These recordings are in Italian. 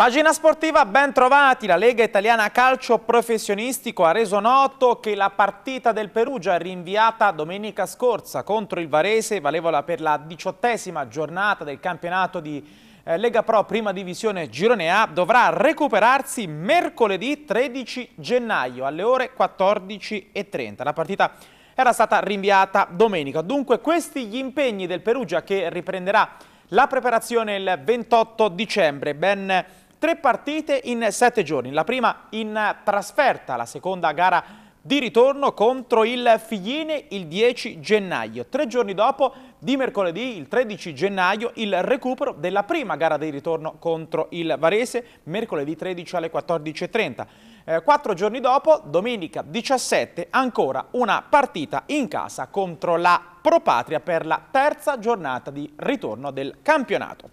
Pagina sportiva, ben trovati. La Lega Italiana Calcio Professionistico ha reso noto che la partita del Perugia rinviata domenica scorsa contro il Varese valevola per la diciottesima giornata del campionato di eh, Lega Pro Prima Divisione Girone A dovrà recuperarsi mercoledì 13 gennaio alle ore 14.30. La partita era stata rinviata domenica. Dunque questi gli impegni del Perugia che riprenderà la preparazione il 28 dicembre. Ben Tre partite in sette giorni, la prima in trasferta, la seconda gara di ritorno contro il Figline il 10 gennaio. Tre giorni dopo, di mercoledì, il 13 gennaio, il recupero della prima gara di ritorno contro il Varese, mercoledì 13 alle 14.30. Eh, quattro giorni dopo, domenica 17, ancora una partita in casa contro la Propatria per la terza giornata di ritorno del campionato.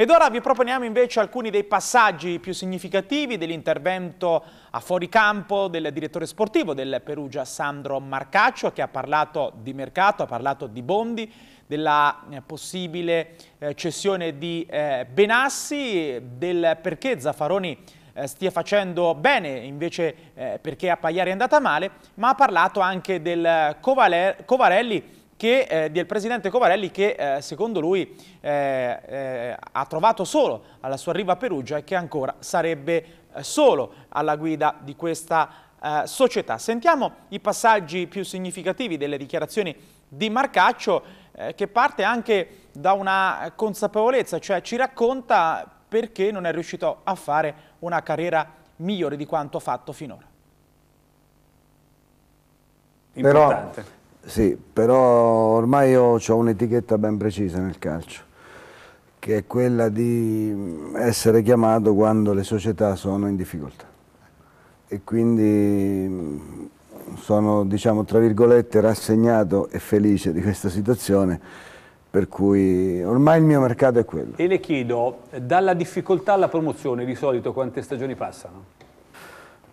Ed ora vi proponiamo invece alcuni dei passaggi più significativi dell'intervento a fuori campo del direttore sportivo del Perugia Sandro Marcaccio che ha parlato di mercato, ha parlato di bondi, della eh, possibile eh, cessione di eh, Benassi, del perché Zaffaroni stia facendo bene invece perché a Pagliari è andata male, ma ha parlato anche del Covarelli che, eh, del presidente Covarelli che eh, secondo lui eh, eh ha trovato solo alla sua arriva a Perugia e che ancora sarebbe eh, solo alla guida di questa eh, società. Sentiamo i passaggi più significativi delle dichiarazioni di Marcaccio che parte anche da una consapevolezza, cioè ci racconta perché non è riuscito a fare una carriera migliore di quanto fatto finora. Importante. Però sì, però ormai io ho un'etichetta ben precisa nel calcio, che è quella di essere chiamato quando le società sono in difficoltà. E quindi mm, sono, diciamo, tra virgolette, rassegnato e felice di questa situazione, per cui ormai il mio mercato è quello. E le chiedo, dalla difficoltà alla promozione di solito quante stagioni passano?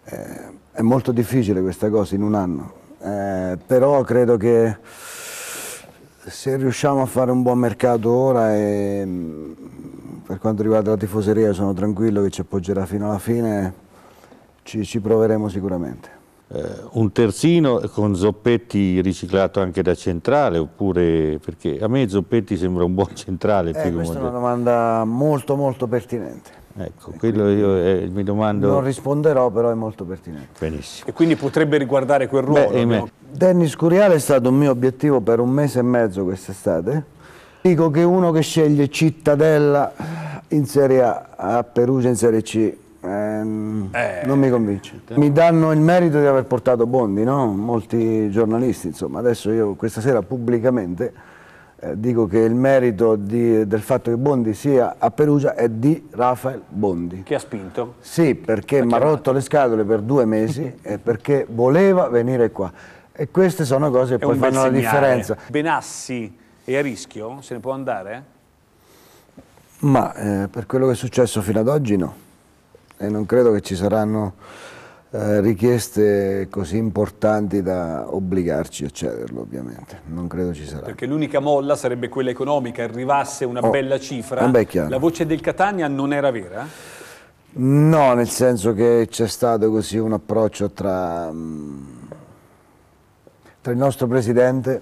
Eh, è molto difficile questa cosa in un anno eh, però credo che se riusciamo a fare un buon mercato ora e mm, per quanto riguarda la tifoseria sono tranquillo che ci appoggerà fino alla fine, ci, ci proveremo sicuramente. Eh, un terzino con Zoppetti riciclato anche da centrale oppure perché a me Zoppetti sembra un buon centrale eh, questa è una domanda molto molto pertinente Ecco, quello io eh, mi domando... Non risponderò, però è molto pertinente. Benissimo. E quindi potrebbe riguardare quel ruolo. Beh, no? Dennis Curiale è stato un mio obiettivo per un mese e mezzo quest'estate. Dico che uno che sceglie Cittadella in Serie A, a Perugia in Serie C, ehm, eh, non mi convince. Mi danno il merito di aver portato Bondi, no? Molti giornalisti, insomma. Adesso io questa sera pubblicamente eh, dico che il merito di, del fatto che Bondi sia a Perugia è di Rafael Bondi. Che ha spinto? Sì, perché mi ha rotto le scatole per due mesi e perché voleva venire qua. E queste sono cose che poi fanno la differenza. Benassi è a rischio? Se ne può andare? Ma eh, per quello che è successo fino ad oggi no. E non credo che ci saranno eh, richieste così importanti da obbligarci a cederlo ovviamente, non credo ci sarà. Perché l'unica molla sarebbe quella economica, arrivasse una oh, bella cifra, beh, la voce del Catania non era vera? No, nel senso che c'è stato così un approccio tra, mm, tra il nostro presidente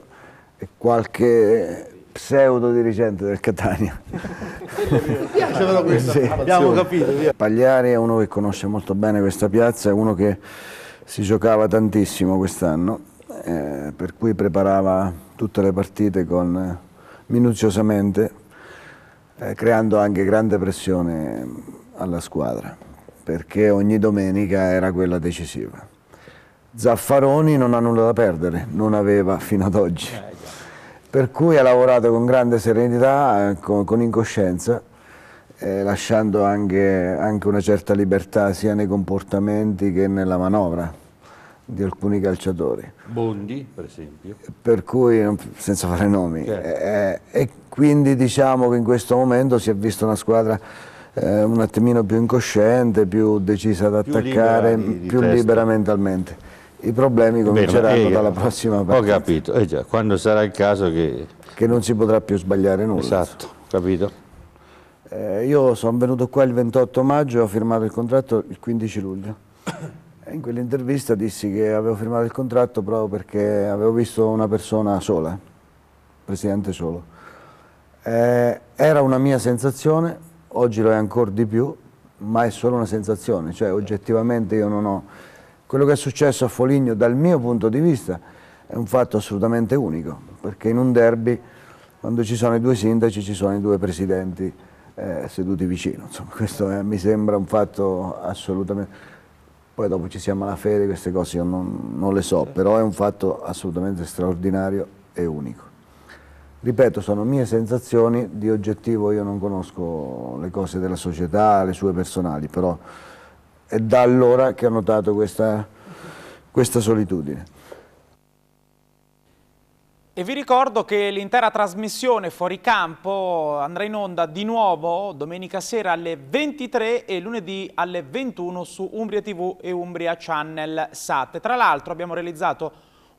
e qualche pseudo dirigente del Catania. Mi questo, sì. abbiamo capito. Via. Pagliari è uno che conosce molto bene questa piazza, è uno che si giocava tantissimo quest'anno, eh, per cui preparava tutte le partite con, eh, minuziosamente, eh, creando anche grande pressione alla squadra, perché ogni domenica era quella decisiva. Zaffaroni non ha nulla da perdere, non aveva fino ad oggi. Eh, per cui ha lavorato con grande serenità, eh, con, con incoscienza, eh, lasciando anche, anche, una certa libertà sia nei comportamenti che nella manovra di alcuni calciatori. Bondi, per esempio. Per cui, senza fare nomi. Certo. Eh, eh, e quindi diciamo che in questo momento si è vista una squadra eh, un attimino più incosciente, più decisa ad più attaccare, libera di, di più libera mentalmente i problemi cominceranno Bene, eh, dalla prossima partita. Ho capito, eh già, quando sarà il caso che... Che non si potrà più sbagliare nulla. Esatto, capito. Eh, io sono venuto qua il 28 maggio e ho firmato il contratto il 15 luglio. In quell'intervista dissi che avevo firmato il contratto proprio perché avevo visto una persona sola, presidente solo. Eh, era una mia sensazione, oggi lo è ancora di più, ma è solo una sensazione, cioè oggettivamente io non ho quello che è successo a Foligno dal mio punto di vista è un fatto assolutamente unico, perché in un derby quando ci sono i due sindaci ci sono i due presidenti eh, seduti vicino, insomma, questo è, eh, mi sembra un fatto assolutamente... Poi dopo ci siamo alla fede, queste cose io non, non le so, però è un fatto assolutamente straordinario e unico ripeto, sono mie sensazioni, di oggettivo io non conosco le cose della società, le sue personali, però è da allora che ho notato questa, questa solitudine. E vi ricordo che l'intera trasmissione fuori campo andrà in onda di nuovo domenica sera alle 23 e lunedì alle 21 su Umbria TV e Umbria Channel Sat. Tra l'altro abbiamo realizzato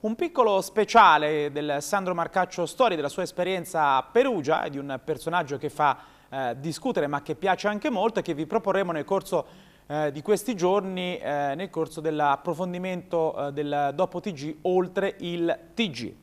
un piccolo speciale del Sandro Marcaccio Story, della sua esperienza a Perugia e eh, di un personaggio che fa eh, discutere ma che piace anche molto e che vi proporremo nel corso di eh, di questi giorni eh, nel corso dell'approfondimento eh, del dopo TG oltre il TG.